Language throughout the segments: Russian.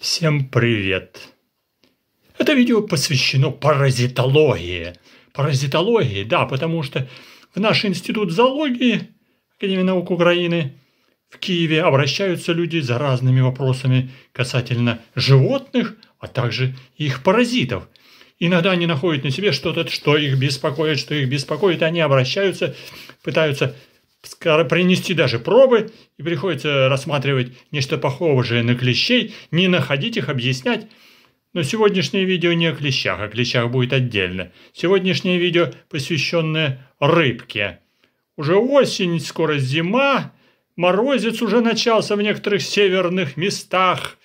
Всем привет! Это видео посвящено паразитологии. Паразитологии, да, потому что в наш институт зоологии Академии наук Украины в Киеве обращаются люди за разными вопросами касательно животных, а также их паразитов. Иногда они находят на себе что-то, что их беспокоит, что их беспокоит, они обращаются, пытаются принести даже пробы, и приходится рассматривать нечто похожее на клещей, не находить их, объяснять. Но сегодняшнее видео не о клещах, о клещах будет отдельно. Сегодняшнее видео посвященное рыбке. Уже осень, скоро зима, морозец уже начался в некоторых северных местах.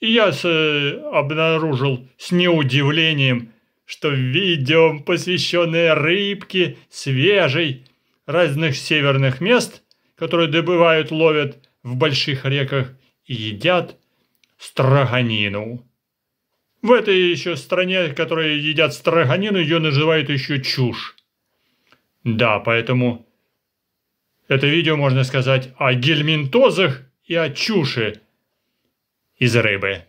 И я с, э, обнаружил с неудивлением, что видео, посвященное рыбке, свежей, разных северных мест, которые добывают, ловят в больших реках и едят строганину. В этой еще стране, которые едят строганину, ее называют еще чушь. Да, поэтому это видео можно сказать о гельминтозах и о чуши из рыбы.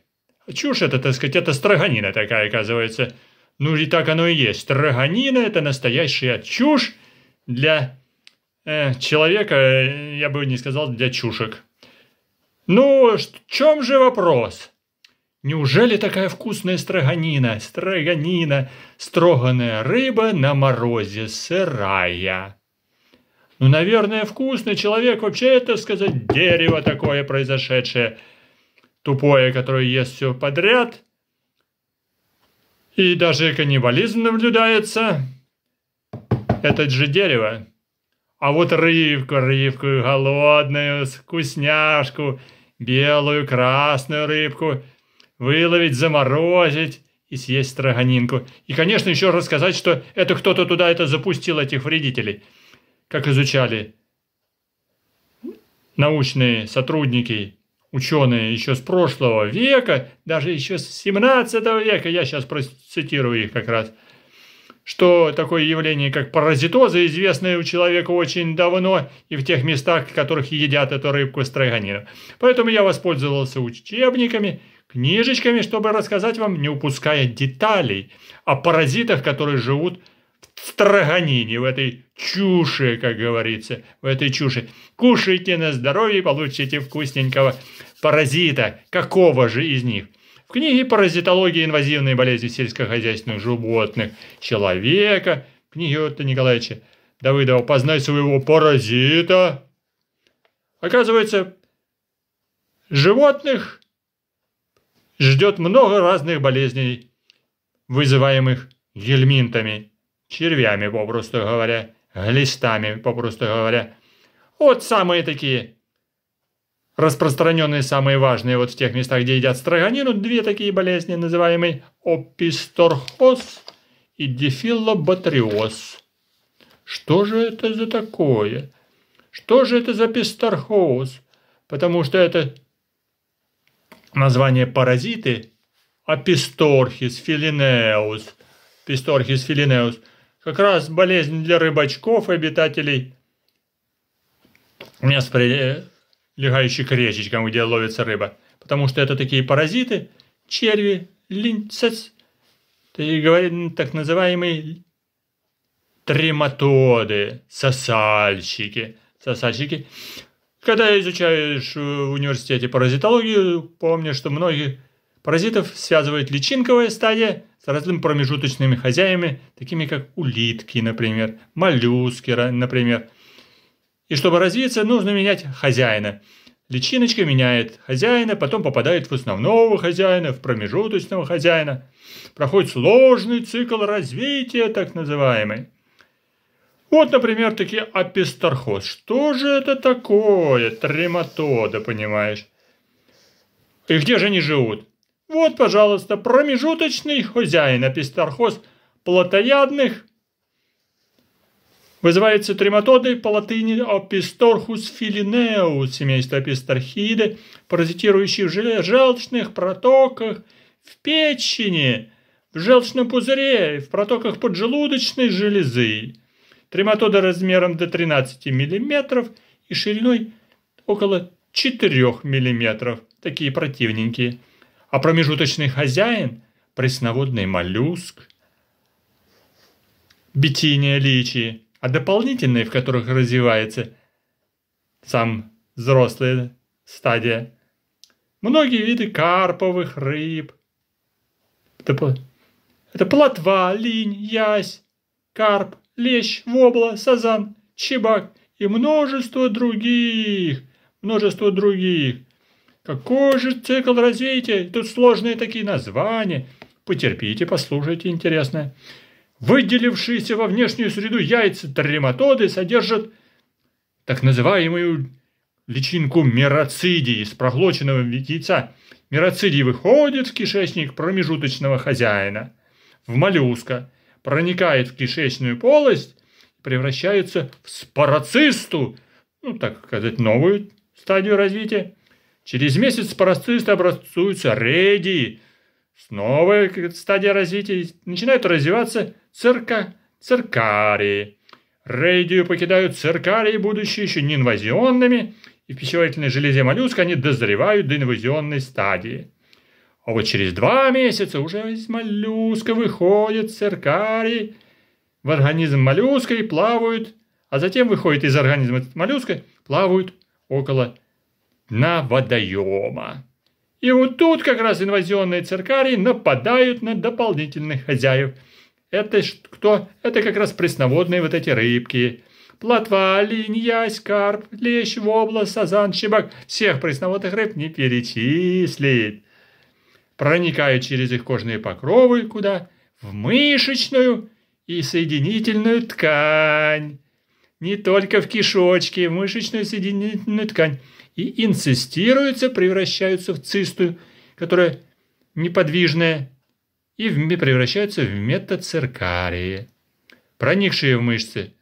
А чушь это, так сказать, это строганина такая, оказывается. Ну и так оно и есть. Строганина – это настоящая чушь для э, человека, я бы не сказал, для чушек. «Ну, в чем же вопрос?» Неужели такая вкусная строганина, строганина, строганная рыба на морозе сырая? Ну, наверное, вкусный человек вообще это сказать дерево такое произошедшее, тупое, которое ест все подряд. И даже каннибализм наблюдается. Это же дерево а вот рыбку, рыбку голодную, вкусняшку, белую, красную рыбку, выловить, заморозить и съесть строганинку. И, конечно, еще рассказать, что это кто-то туда это запустил, этих вредителей. Как изучали научные сотрудники, ученые еще с прошлого века, даже еще с 17 века, я сейчас процитирую их как раз – что такое явление, как паразитоза, известное у человека очень давно и в тех местах, в которых едят эту рыбку строганину. Поэтому я воспользовался учебниками, книжечками, чтобы рассказать вам, не упуская деталей, о паразитах, которые живут в строганине, в этой чуше, как говорится, в этой чуше. Кушайте на здоровье и получите вкусненького паразита. Какого же из них? в книге «Паразитология инвазивные болезни сельскохозяйственных животных», «Человека», книге Отто Николаевича Давыдова «Познай своего паразита». Оказывается, животных ждет много разных болезней, вызываемых гельминтами, червями, попросту говоря, глистами, попросту говоря. Вот самые такие Распространенные самые важные вот в тех местах, где едят строганину, две такие болезни, называемые описторхоз и дефилоботриоз. Что же это за такое? Что же это за писторхоз? Потому что это название паразиты аписторхис филинеус. Писторхис филинеус. Как раз болезнь для рыбачков, обитателей мест легающий к речечкам, где ловится рыба, потому что это такие паразиты, черви, линцец, так называемые трематоды, сосальщики. Сосальщики. Когда изучаешь э, в университете паразитологию, помню, что многие Паразитов связывает личинковая стадия с разными промежуточными хозяевами, такими как улитки, например, моллюски, например, и чтобы развиться, нужно менять хозяина. Личиночка меняет хозяина, потом попадает в основного хозяина, в промежуточного хозяина. Проходит сложный цикл развития, так называемый. Вот, например, таки апистархоз. Что же это такое? Трематода, понимаешь? И где же они живут? Вот, пожалуйста, промежуточный хозяин апистархоз плотоядных – Вызывается трематодой по латыни Описторхус филинеус, семейство Описторхиды, паразитирующие в желчных протоках, в печени, в желчном пузыре, в протоках поджелудочной железы. Трематода размером до 13 мм и шириной около 4 мм, такие противненькие. А промежуточный хозяин – пресноводный моллюск, бетиния личи, а дополнительные, в которых развивается сам взрослая стадия. Многие виды карповых рыб. Это, это плотва, линь, ясь, карп, лещ, вобла, сазан, чебак и множество других. Множество других. Какой же цикл развития? Тут сложные такие названия. Потерпите, послушайте, интересно. Выделившиеся во внешнюю среду яйца трематоды содержат так называемую личинку мероцидии из проглоченного яйца. Мероцидий выходит в кишечник промежуточного хозяина, в моллюска, проникает в кишечную полость и превращается в спороцисту, ну, так сказать, новую стадию развития. Через месяц спороцисты образуются редии, снова стадия развития, начинают развиваться цирка циркарии. Рейдию покидают циркарии, будущие еще неинвазионными, и в пищеварительной железе моллюска они дозревают до инвазионной стадии. А вот через два месяца уже из моллюска выходят циркарий в организм моллюска и плавают, а затем выходят из организма моллюска, плавают около на водоема. И вот тут как раз инвазионные циркарии нападают на дополнительных хозяев – это кто? Это как раз пресноводные вот эти рыбки. Плотва, линья, ясь, лещ, вобла, сазан, щебак. Всех пресноводных рыб не перечислить. Проникают через их кожные покровы куда? В мышечную и соединительную ткань. Не только в кишочке, в мышечную соединительную ткань. И инцистируются, превращаются в цистую, которая неподвижная, и в, превращаются в метацеркарии, Проникшие в мышцы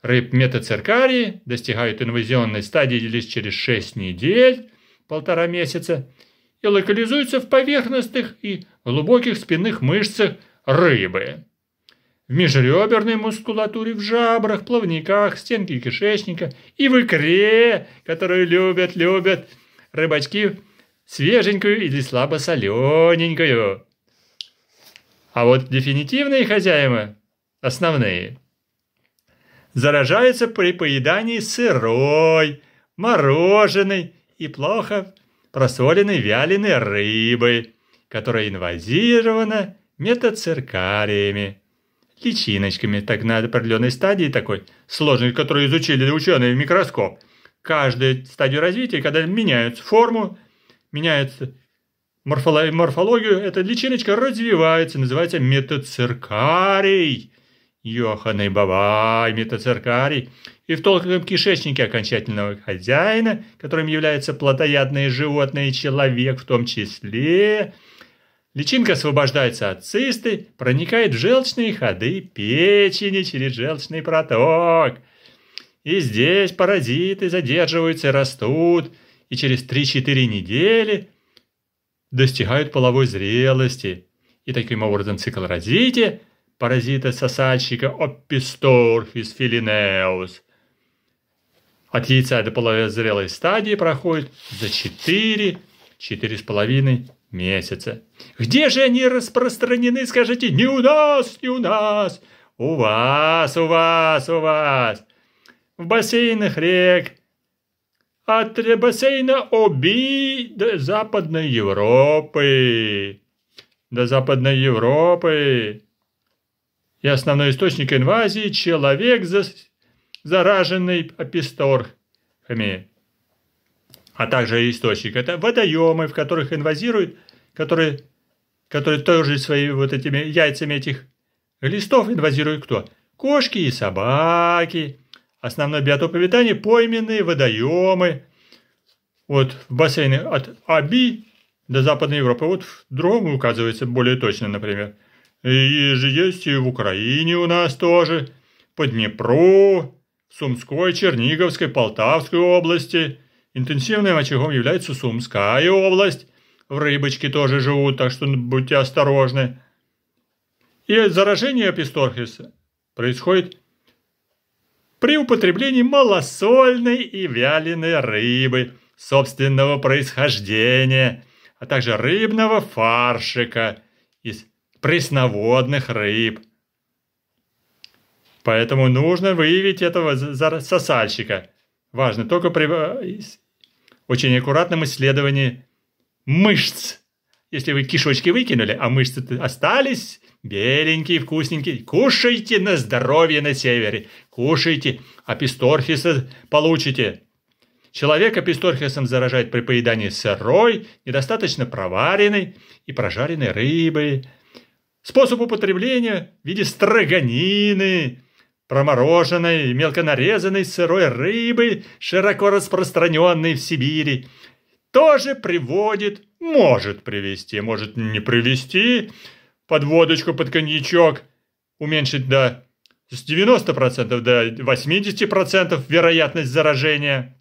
рыб Метацеркарии достигают инвазионной стадии лишь через 6 недель, полтора месяца, и локализуются в поверхностных и глубоких спинных мышцах рыбы. В межреберной мускулатуре, в жабрах, плавниках, стенке кишечника и в икре, которую любят-любят рыбачки свеженькую или слабосолененькую. А вот дефинитивные хозяева, основные, заражаются при поедании сырой, мороженой и плохо просоленной вяленой рыбы, которая инвазирована метациркариями, личиночками, так на определенной стадии такой сложной, которую изучили ученые в микроскоп. Каждую стадию развития, когда меняют форму, меняются морфологию эта личиночка развивается, называется метациркарий. Йоханый бабай, метациркарий. И в толком кишечнике окончательного хозяина, которым является плотоядное животное и человек в том числе, личинка освобождается от цисты, проникает в желчные ходы печени через желчный проток. И здесь паразиты задерживаются и растут, и через 3-4 недели – достигают половой зрелости. И таким образом цикл развития паразита-сосальщика Опписторфис филинеус от яйца до половой зрелой стадии проходит за 4 4,5 месяца. Где же они распространены, скажите? Не у нас, не у нас. У вас, у вас, у вас. В бассейнах рек, от бассейна Оби до Западной Европы. До Западной Европы. И основной источник инвазии – человек, зараженный аписторхами. А также источник – это водоемы, в которых инвазируют, которые, которые тоже свои вот этими яйцами этих листов инвазируют кто? Кошки и собаки – Основной биотоп обитания – пойменные водоемы. Вот в бассейны от Аби до Западной Европы. Вот в другом указывается более точно, например. И же есть и в Украине у нас тоже. По Днепру, Сумской, Черниговской, Полтавской области. Интенсивным очагом является Сумская область. В Рыбочке тоже живут, так что будьте осторожны. И заражение писторхиса происходит при употреблении малосольной и вяленой рыбы собственного происхождения, а также рыбного фаршика из пресноводных рыб. Поэтому нужно выявить этого сосальщика. Важно только при очень аккуратном исследовании мышц. Если вы кишочки выкинули, а мышцы остались, Беленький, вкусненький. Кушайте на здоровье на севере. Кушайте, а аписторхиса получите. Человека писторхисом заражает при поедании сырой, недостаточно проваренной и прожаренной рыбы. Способ употребления в виде строганины, промороженной, мелко нарезанной сырой рыбы, широко распространенной в Сибири, тоже приводит, может привести, может не привести, под водочку, под коньячок. Уменьшить до с 90% до 80% вероятность заражения.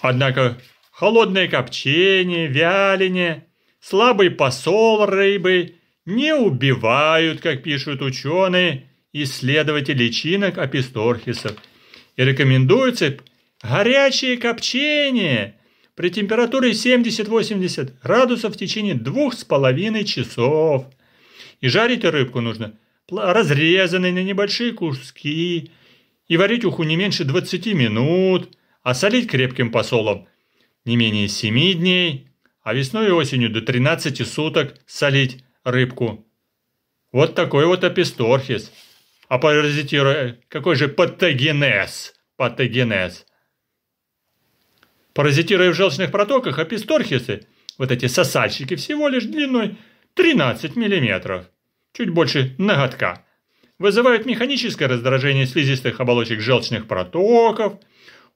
Однако холодное копчение, вяление, слабый посол рыбы не убивают, как пишут ученые, исследователи личинок аписторхисов. И рекомендуется горячее копчение – при температуре 70-80 градусов в течение двух с половиной часов. И жарить рыбку нужно разрезанной на небольшие куски, и варить уху не меньше 20 минут, а солить крепким посолом не менее 7 дней, а весной и осенью до 13 суток солить рыбку. Вот такой вот аписторхис. А паразитируя, какой же патогенез? Патогенез. Паразитируя в желчных протоках, аписторхисы, вот эти сосальщики, всего лишь длиной 13 мм, чуть больше ноготка, вызывают механическое раздражение слизистых оболочек желчных протоков,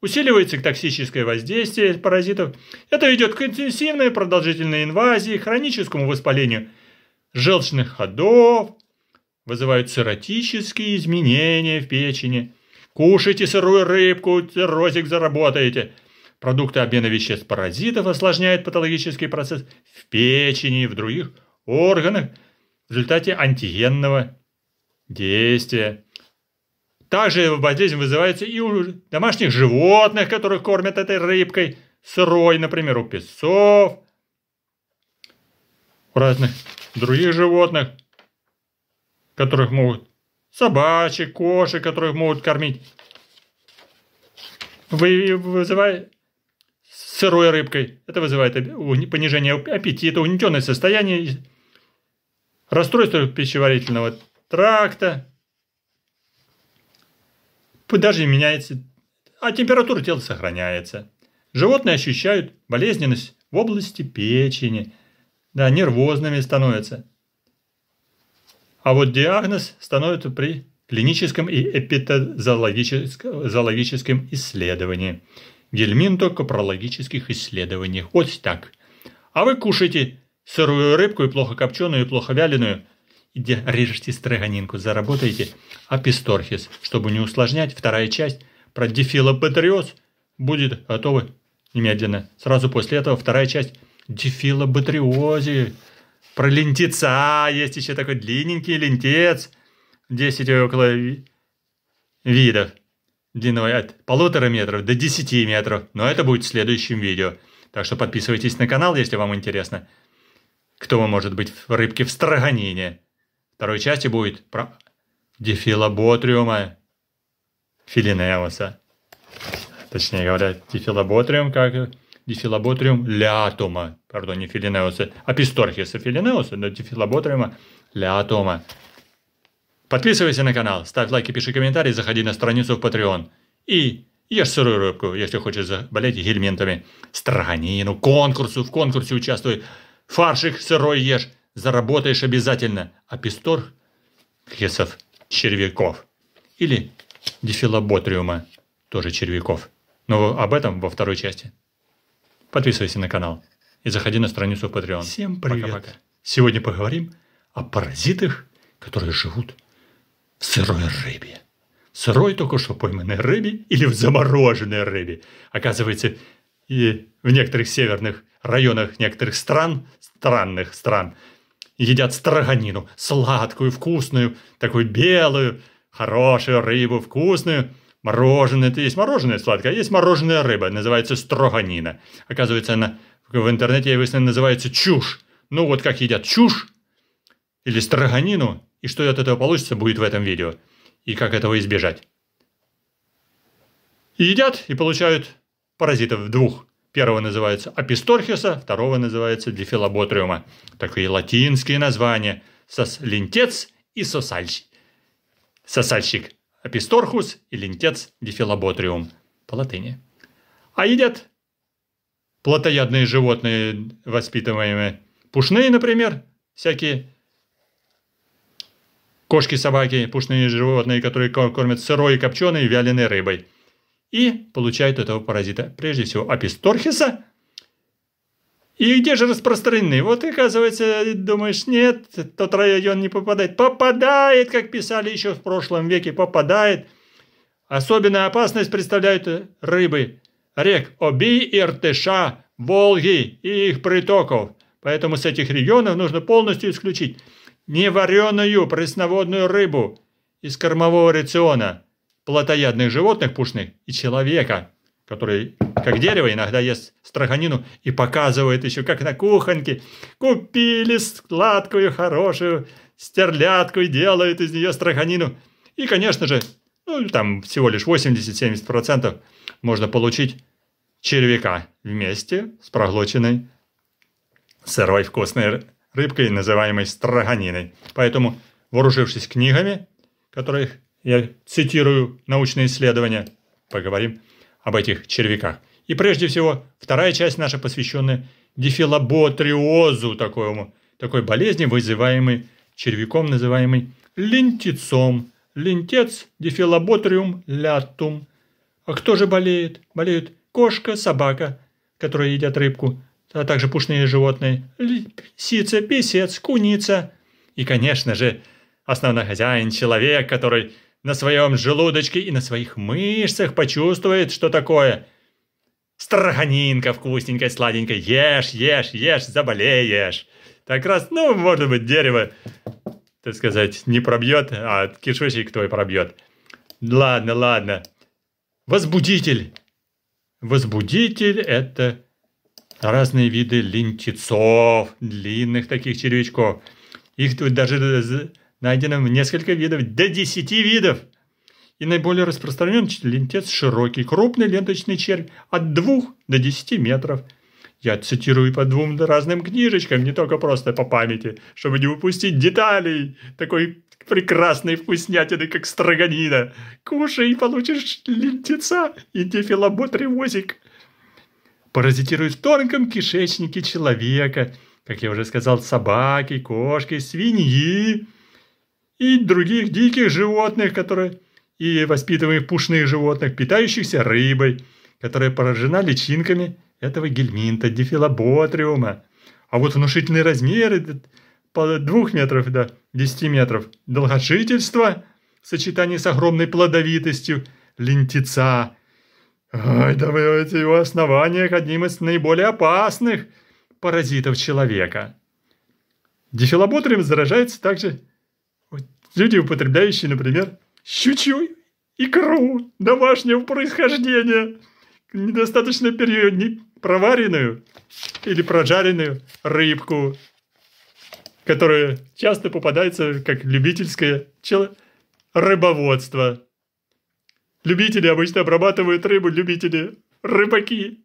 усиливается токсическое воздействие паразитов. Это ведет к интенсивной продолжительной инвазии, хроническому воспалению желчных ходов, вызывают цирротические изменения в печени. Кушайте сырую рыбку, циррозик заработаете – продукты обмена веществ паразитов осложняют патологический процесс в печени и в других органах в результате антигенного действия. Также болезнь вызывается и у домашних животных, которых кормят этой рыбкой, сырой, например, у песцов, у разных других животных, которых могут собачек, кошек, которых могут кормить, вызывает сырой рыбкой. Это вызывает понижение аппетита, унетенное состояние, расстройство пищеварительного тракта. Даже меняется, а температура тела сохраняется. Животные ощущают болезненность в области печени, да, нервозными становятся. А вот диагноз становится при клиническом и эпитозоологическом исследовании. Гельмин только исследованиях. Вот так. А вы кушаете сырую рыбку и плохо копченую, и плохо вяленую. Иди, режете строганинку, заработаете. А писторхис, чтобы не усложнять, вторая часть про дефилобатриоз будет готова немедленно. Сразу после этого вторая часть дефилобатриозе. Про лентеца а, есть еще такой длинненький лентец. десять около видов длиной от полутора метров до 10 метров, но это будет в следующем видео. Так что подписывайтесь на канал, если вам интересно, кто может быть в рыбке в строганине. Второй части будет про дефилоботриума филинеуса. Точнее говоря, дефилоботриум как дефилоботриум лятума, пардон, не филинеуса, а писторхиса филинеуса, но дефилоботриума лятума. Подписывайся на канал, ставь лайки, пиши комментарии, заходи на страницу в Patreon. И ешь сырую рыбку, если хочешь заболеть гельминтами. Странину, конкурсу, в конкурсе участвуй. Фаршик сырой ешь, заработаешь обязательно. А пистор хесов червяков. Или дефилоботриума, тоже червяков. Но об этом во второй части. Подписывайся на канал и заходи на страницу в Patreon. Всем привет. Пока-пока. Сегодня поговорим о паразитах, которые живут сырой рыбе. Сырой только что пойманной рыбе или в замороженной рыбе. Оказывается, и в некоторых северных районах некоторых стран, странных стран, едят строганину, сладкую, вкусную, такую белую, хорошую рыбу, вкусную. Мороженое, это есть мороженое сладкое, а есть мороженая рыба, называется строганина. Оказывается, она в интернете, я выяснил, называется чушь. Ну вот как едят чушь или строганину, и что от этого получится будет в этом видео, и как этого избежать. И едят, и получают паразитов двух. Первого называется аписторхиса, второго называется дефилоботриума. Такие латинские названия. Сос лентец и сосальщик. Сосальщик аписторхус и лентец дефилоботриум. По латыни. А едят плотоядные животные, воспитываемые пушные, например, всякие кошки, собаки, пушные животные, которые кормят сырой и копченой вяленой рыбой. И получают этого паразита, прежде всего, аписторхиса. И где же распространены? Вот, оказывается, думаешь, нет, тот район не попадает. Попадает, как писали еще в прошлом веке, попадает. Особенную опасность представляют рыбы рек Оби и Иртыша, Волги и их притоков. Поэтому с этих регионов нужно полностью исключить не вареную пресноводную рыбу из кормового рациона плотоядных животных пушных и человека, который, как дерево, иногда ест страханину и показывает еще, как на кухонке. Купили сладкую хорошую стерлядку и делают из нее страханину. И, конечно же, ну, там всего лишь 80-70% можно получить червяка вместе с проглоченной сырой вкусной рыбкой, называемой строганиной. Поэтому, вооружившись книгами, которых я цитирую научные исследования, поговорим об этих червяках. И прежде всего, вторая часть наша посвящена дифилоботриозу, такому, такой болезни, вызываемой червяком, называемый лентицом. Лентец дифилоботриум лятум. А кто же болеет? Болеют кошка, собака, которые едят рыбку, а также пушные животные, лисица, песец, куница. И, конечно же, основной хозяин – человек, который на своем желудочке и на своих мышцах почувствует, что такое. строганинка вкусненькая, сладенькая, ешь, ешь, ешь, заболеешь. Так раз, ну, может быть, дерево, так сказать, не пробьет, а кишечник твой пробьет. Ладно, ладно. Возбудитель. Возбудитель – это разные виды лентецов, длинных таких червячков. Их тут даже найдено в несколько видов, до 10 видов. И наиболее распространен лентец широкий, крупный ленточный червь от 2 до 10 метров. Я цитирую по двум разным книжечкам, не только просто по памяти, чтобы не упустить деталей такой прекрасной вкуснятины, как строганина. Кушай и получишь лентеца и дефилоботривозик паразитирует в тонком кишечнике человека, как я уже сказал, собаки, кошки, свиньи и других диких животных, которые и воспитываемых пушных животных, питающихся рыбой, которая поражена личинками этого гельминта, дифилоботриума. А вот внушительные размеры по 2 метров до 10 метров долгожительства в сочетании с огромной плодовитостью лентица – Ай, да вы эти его основания к одним из наиболее опасных паразитов человека. Дифилоботорем заражается также люди, употребляющие, например, щучью икру домашнего происхождения, недостаточно период, проваренную или прожаренную рыбку, которая часто попадается как любительское рыбоводство. Любители обычно обрабатывают рыбу, любители. Рыбаки.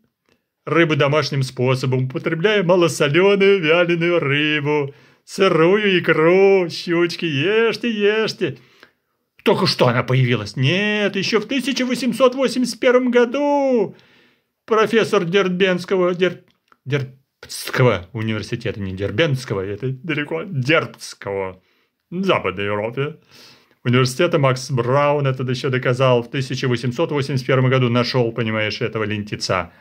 Рыбу домашним способом, употребляя малосоленую вяленую рыбу, сырую икру, щучки, ешьте, ешьте. Только что она появилась? Нет, еще в 1881 году профессор Дербенского, Дер... Дербского университета, не Дербенского, это далеко, Дербского, Западной Европе, университета Макс Браун это еще доказал. В 1881 году нашел, понимаешь, этого лентица.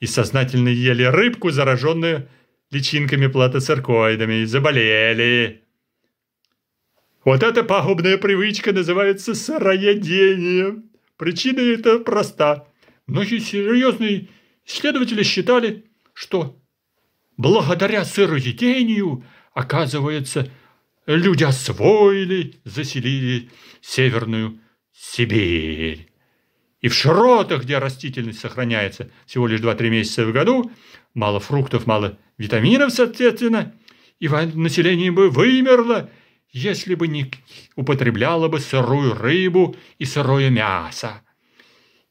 И сознательно ели рыбку, зараженную личинками платоциркоидами, и заболели. Вот эта пагубная привычка называется сыроедением. Причина это проста. Многие серьезные исследователи считали, что благодаря сыроедению оказывается – люди освоили, заселили Северную Сибирь. И в широтах, где растительность сохраняется всего лишь 2-3 месяца в году, мало фруктов, мало витаминов, соответственно, и население бы вымерло, если бы не употребляло бы сырую рыбу и сырое мясо.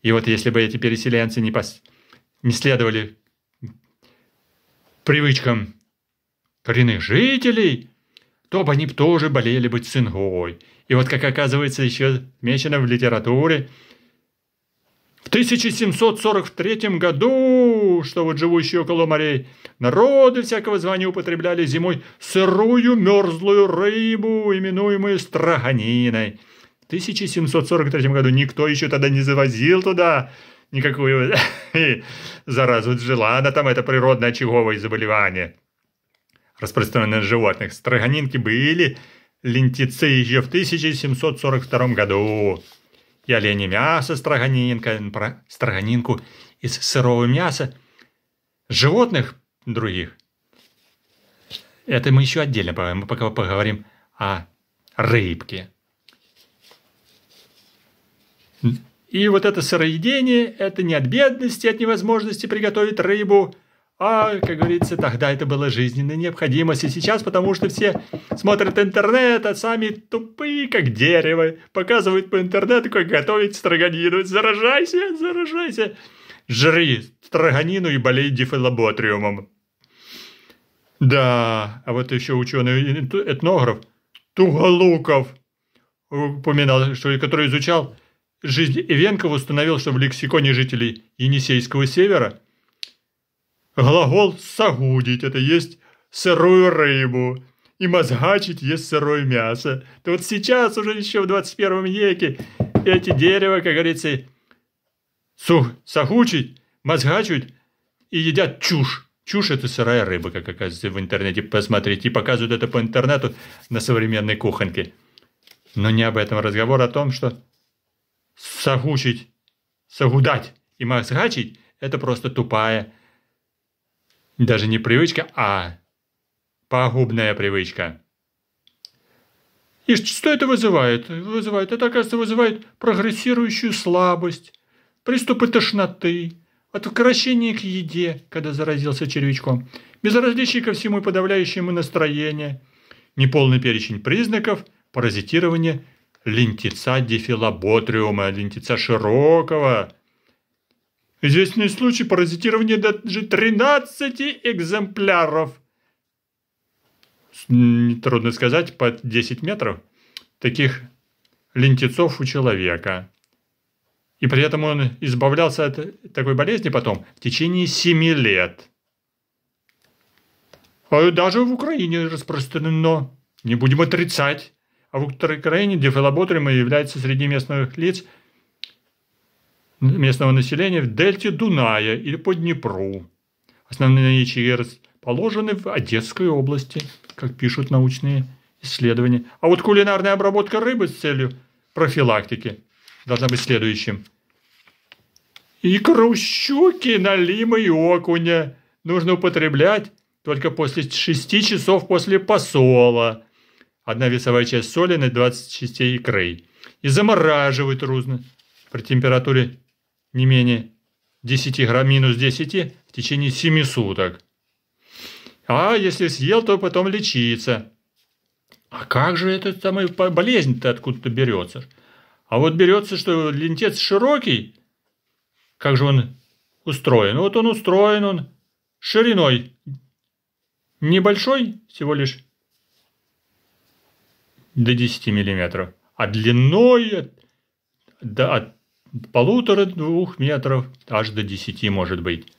И вот если бы эти переселенцы не, пос... не следовали привычкам коренных жителей, то бы они тоже болели бы цингой. И вот, как оказывается, еще отмечено в литературе, в 1743 году, что вот живущие около морей, народы всякого звания употребляли зимой сырую мерзлую рыбу, именуемую строганиной. В 1743 году никто еще тогда не завозил туда никакую заразу. Жила она там, это природное очаговое заболевание распространены на животных. Строганинки были лентицы еще в 1742 году. И оленье мясо строганинка, строганинку из сырого мяса. Животных других. Это мы еще отдельно поговорим. Мы пока поговорим о рыбке. И вот это сыроедение – это не от бедности, а от невозможности приготовить рыбу – а, как говорится, тогда это было жизненной необходимостью, сейчас, потому что все смотрят интернет, а сами тупые, как дерево. Показывают по интернету, как готовить строганину. Заражайся, заражайся. Жри строганину и болей дифилоботриумом. Да, а вот еще ученый-этнограф Туголуков упоминал, что, который изучал жизнь Ивенкова, установил, что в лексиконе жителей Енисейского севера – Глагол «сагудить» – это есть сырую рыбу. И мозгачить есть сырое мясо. То вот сейчас уже еще в 21 веке эти дерева, как говорится, сух, сахучить, мозгачуть и едят чушь. Чушь – это сырая рыба, как оказывается, в интернете посмотрите. И показывают это по интернету на современной кухонке. Но не об этом разговор, а о том, что сагучить, сагудать и мозгачить – это просто тупая даже не привычка, а пагубная привычка. И что это вызывает? Вызывает. Это, оказывается, вызывает прогрессирующую слабость, приступы тошноты, отвращение к еде, когда заразился червячком, безразличие ко всему и подавляющему настроение, неполный перечень признаков, паразитирования лентица дефилоботриума, лентица широкого, Известный случай паразитирования даже 13 экземпляров. Трудно сказать, под 10 метров таких лентецов у человека. И при этом он избавлялся от такой болезни потом в течение 7 лет. А даже в Украине распространено. Не будем отрицать. А в Украине дефилоботриум является среди местных лиц – местного населения в дельте Дуная или по Днепру. Основные ячеи расположены в Одесской области, как пишут научные исследования. А вот кулинарная обработка рыбы с целью профилактики должна быть следующим. Икру щуки, налима и окуня нужно употреблять только после 6 часов после посола. Одна весовая часть соли на 20 частей икры. И замораживать нужно при температуре не менее 10 грамм, минус 10 в течение 7 суток. А если съел, то потом лечиться. А как же эта самая болезнь-то откуда-то берется? А вот берется, что лентец широкий, как же он устроен? Вот он устроен, он шириной небольшой, всего лишь до 10 миллиметров, а длиной до от полутора-двух метров, аж до десяти может быть.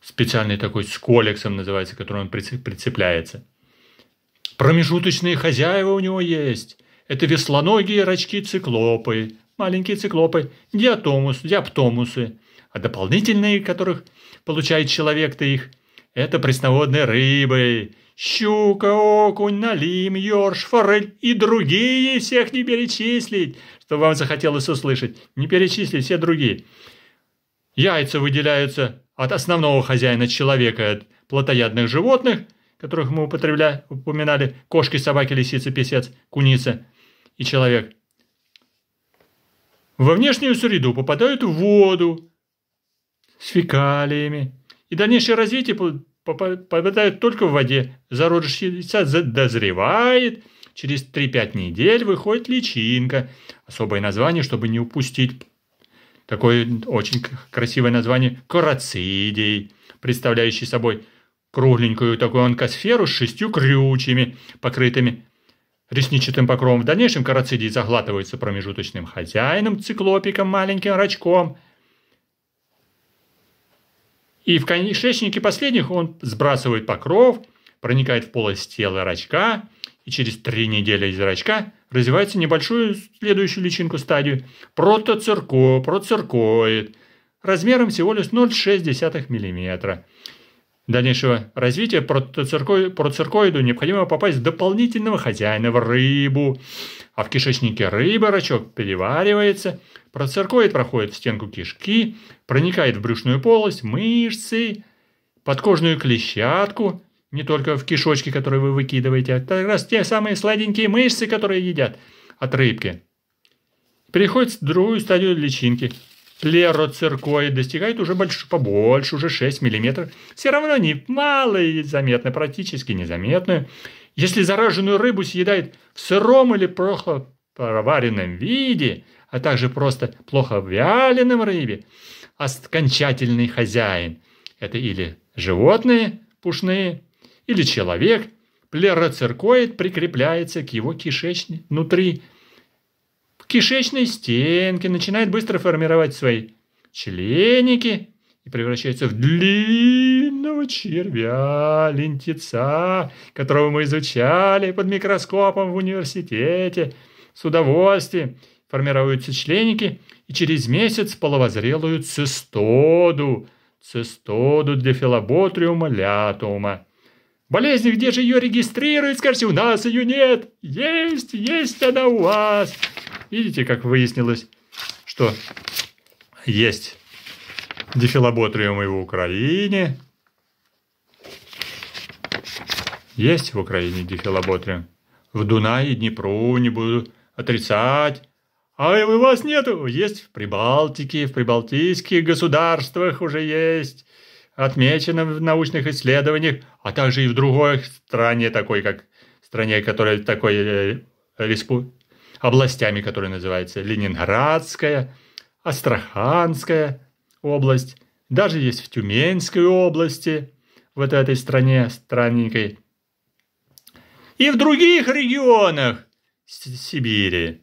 Специальный такой с колексом называется, который он прицепляется. Промежуточные хозяева у него есть. Это веслоногие рачки-циклопы, маленькие циклопы, диатомус, диаптомусы. А дополнительные, которых получает человек-то их, это пресноводные рыбы – Щука, окунь, налим, ёрш, форель и другие, всех не перечислить, что вам захотелось услышать. Не перечисли все другие. Яйца выделяются от основного хозяина человека, от плотоядных животных, которых мы употребляли упоминали, кошки, собаки, лисицы, песец, куница и человек. Во внешнюю среду попадают в воду с фекалиями. И дальнейшее развитие попадают только в воде. Зародыш яйца дозревает, через 3-5 недель выходит личинка. Особое название, чтобы не упустить. Такое очень красивое название – карацидий, представляющий собой кругленькую такую онкосферу с шестью крючьями, покрытыми ресничатым покровом. В дальнейшем карацидий заглатывается промежуточным хозяином, циклопиком, маленьким рачком – и в кишечнике последних он сбрасывает покров, проникает в полость тела рачка, и через три недели из рачка развивается небольшую следующую личинку стадию протоцирко, проциркоид, размером всего лишь 0,6 мм. Дальнейшего развития протоцирко... необходимо попасть в дополнительного хозяина, в рыбу. А в кишечнике рыба рачок переваривается – Проциркоид проходит в стенку кишки, проникает в брюшную полость, мышцы, подкожную клещатку, не только в кишочки, которые вы выкидываете, а как раз те самые сладенькие мышцы, которые едят от рыбки. Переходит в другую стадию личинки. Плероциркоид достигает уже больше, побольше, уже 6 мм. Все равно не мало и заметно, практически незаметно. Если зараженную рыбу съедает в сыром или плохо проваренном виде – а также просто плохо вяленом рыбе, окончательный а хозяин. Это или животные пушные, или человек. Плероциркоид прикрепляется к его кишечной внутри кишечной стенки, начинает быстро формировать свои членики и превращается в длинного червя, лентица которого мы изучали под микроскопом в университете с удовольствием формируются членики и через месяц половозрелую цистоду, цистоду для филоботриума лятума. Болезнь, где же ее регистрируют, скажете, у нас ее нет. Есть, есть она у вас. Видите, как выяснилось, что есть дефилоботриум и в Украине. Есть в Украине дефилоботриум. В Дунае и Днепру не буду отрицать. А его вас нету? Есть в Прибалтике, в прибалтийских государствах уже есть. Отмечено в научных исследованиях, а также и в другой стране, такой как стране, которая такой э, респу... областями, которые называются Ленинградская, Астраханская область, даже есть в Тюменской области, вот этой стране странненькой, и в других регионах Сибири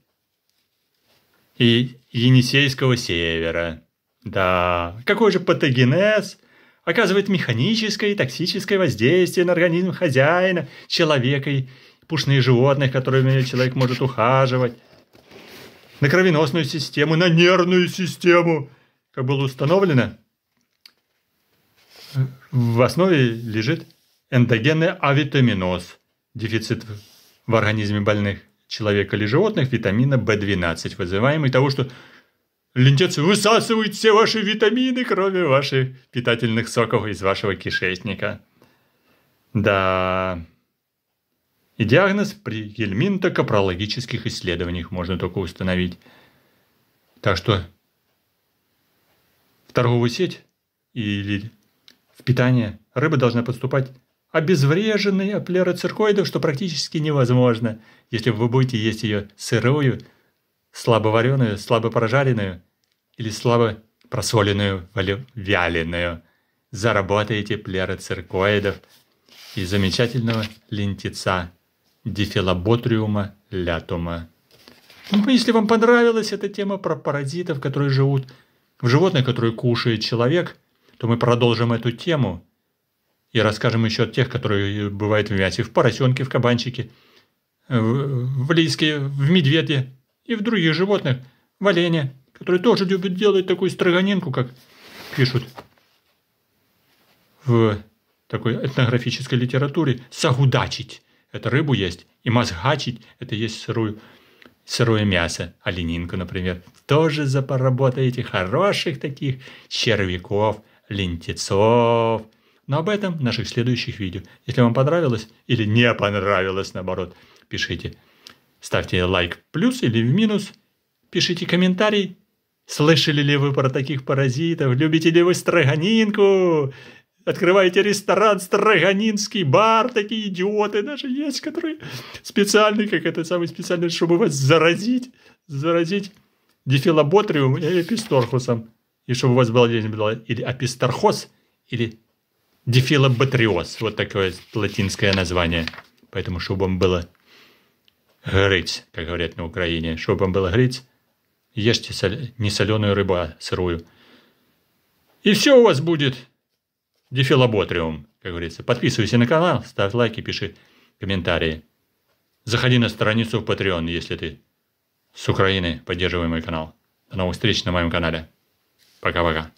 и Енисейского севера. Да, какой же патогенез оказывает механическое и токсическое воздействие на организм хозяина, человека и пушные животных, которыми человек может ухаживать, на кровеносную систему, на нервную систему, как было установлено. В основе лежит эндогенный авитаминоз, дефицит в организме больных человека или животных витамина b 12 вызываемый того, что лентец высасывает все ваши витамины, кроме ваших питательных соков из вашего кишечника. Да. И диагноз при гельминто-капрологических исследованиях можно только установить. Так что в торговую сеть или в питание рыба должна поступать обезвреженный от плероциркоидов, что практически невозможно, если вы будете есть ее сырую, слабо вареную, слабо прожаренную или слабо просоленную, вяленую. Заработаете плероциркоидов и замечательного лентеца дифилоботриума лятума. Ну, если вам понравилась эта тема про паразитов, которые живут в животных, которые кушает человек, то мы продолжим эту тему – и расскажем еще о тех, которые бывают в мясе, в поросенке, в кабанчике, в, лиске, в медведе и в других животных, в олене, которые тоже любят делать такую строганинку, как пишут в такой этнографической литературе, сагудачить – это рыбу есть, и мазгачить – это есть сырую, сырое мясо, оленинку, например. Тоже запоработаете хороших таких червяков, лентецов – но об этом в наших следующих видео. Если вам понравилось или не понравилось, наоборот, пишите. Ставьте лайк в плюс или в минус. Пишите комментарий. Слышали ли вы про таких паразитов? Любите ли вы строганинку? Открываете ресторан Строганинский, бар, такие идиоты даже есть, которые специальные, как это самый специальный, чтобы вас заразить, заразить дефилоботриум или писторхусом. И чтобы у вас была, была или аписторхоз, или Дефилобатриоз. Вот такое латинское название. Поэтому, чтобы вам было грыть, как говорят на Украине. Чтобы вам было грыть, ешьте соль... не соленую рыбу, а сырую. И все у вас будет дефилоботриум, как говорится. Подписывайся на канал, ставь лайки, пиши комментарии. Заходи на страницу в Patreon, если ты с Украины мой канал. До новых встреч на моем канале. Пока-пока.